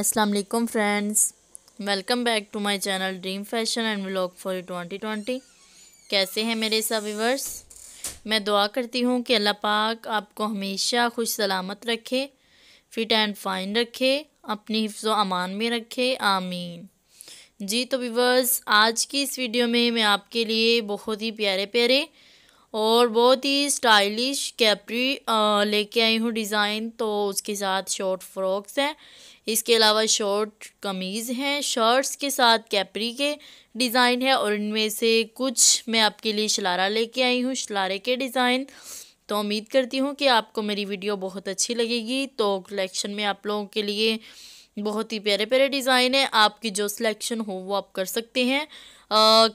अस्सलाम वालेकुम friends welcome back to my channel dream fashion and vlog for twenty twenty कैसे हैं मेरे सब्सक्राइबर्स मैं दुआ करती हूँ कि अल्लाह पाक आपको हमेशा खुश सलामत रखे फिट एंड फाइन रखे अपनी हिफ्ज़ अमान में रखे आमीन जी तो विवर्स आज की इस वीडियो में मैं आपके लिए बहुत ही प्यारे प्यारे और बहुत ही स्टाइलिश कैपरी लेके आई हूँ डिज़ाइन तो उसके साथ शॉर्ट फ्रॉक्स हैं इसके अलावा शॉर्ट कमीज़ हैं शर्ट्स के साथ कैपरी के डिज़ाइन है और इनमें से कुछ मैं आपके लिए शलारा लेके आई हूँ शलारे के डिज़ाइन तो उम्मीद करती हूँ कि आपको मेरी वीडियो बहुत अच्छी लगेगी तो कलेक्शन में आप लोगों के लिए बहुत ही प्यारे प्यारे डिज़ाइन है आपकी जो सिलेक्शन हो वो आप कर सकते हैं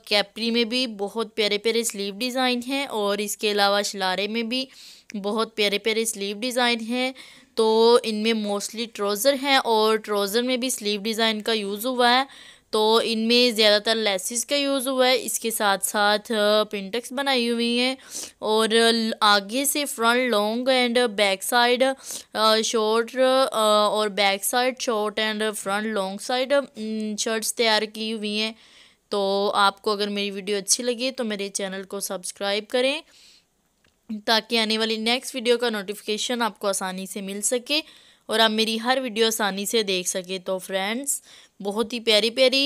कैपरी में भी बहुत प्यारे प्यारे स्लीव डिज़ाइन हैं और इसके अलावा शलारे में भी बहुत प्यारे प्यारे स्लीव डिज़ाइन हैं तो इनमें मोस्टली ट्रोज़र हैं और ट्रोज़र में भी स्लीव डिज़ाइन का यूज़ हुआ है तो इनमें ज़्यादातर लेसिस का यूज़ हुआ है इसके साथ साथ पिंटक्स बनाई हुई हैं और आगे से front long and back side short और back side short and front long side shirts तैयार की हुई हैं तो आपको अगर मेरी वीडियो अच्छी लगी तो मेरे चैनल को सब्सक्राइब करें ताकि आने वाली नेक्स्ट वीडियो का नोटिफिकेशन आपको आसानी से मिल सके और आप मेरी हर वीडियो आसानी से देख सके तो फ्रेंड्स बहुत ही प्यारी प्यारी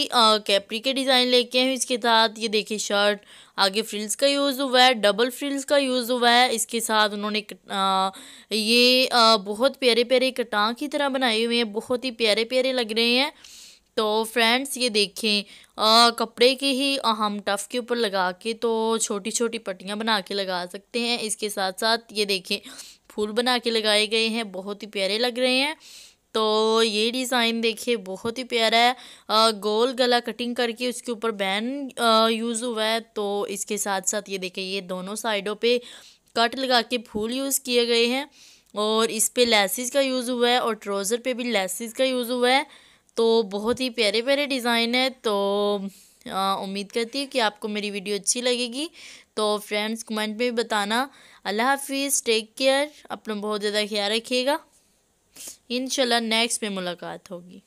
कैपरी के डिज़ाइन लेके हैं इसके साथ ये देखिए शर्ट आगे फ्रिल्स का यूज़ हुआ है डबल फ्रिल्स का यूज़ हुआ है इसके साथ उन्होंने आ, ये आ, बहुत प्यारे प्यारे कटां की तरह बनाए हुए हैं बहुत ही प्यारे प्यारे लग रहे हैं तो फ्रेंड्स ये देखें आ, कपड़े के ही हम टफ़ के ऊपर लगा के तो छोटी छोटी पट्टियाँ बना के लगा सकते हैं इसके साथ साथ ये देखें फूल बना के लगाए गए हैं बहुत ही प्यारे लग रहे हैं तो ये डिज़ाइन देखिए बहुत ही प्यारा है आ, गोल गला कटिंग करके उसके ऊपर बैन यूज़ हुआ है तो इसके साथ साथ ये देखिए ये दोनों साइडों पे कट लगा के फूल यूज़ किए गए हैं और इस पर लेसिस का यूज़ हुआ है और ट्राउज़र पे भी लेसिस का यूज़ हुआ है तो बहुत ही प्यारे प्यारे डिज़ाइन है तो उम्मीद करती हूँ कि आपको मेरी वीडियो अच्छी लगेगी तो फ्रेंड्स कमेंट में भी बताना अल्लाह हाफिज़ टेक केयर अपना बहुत ज़्यादा ख्याल रखिएगा इन नेक्स्ट में मुलाकात होगी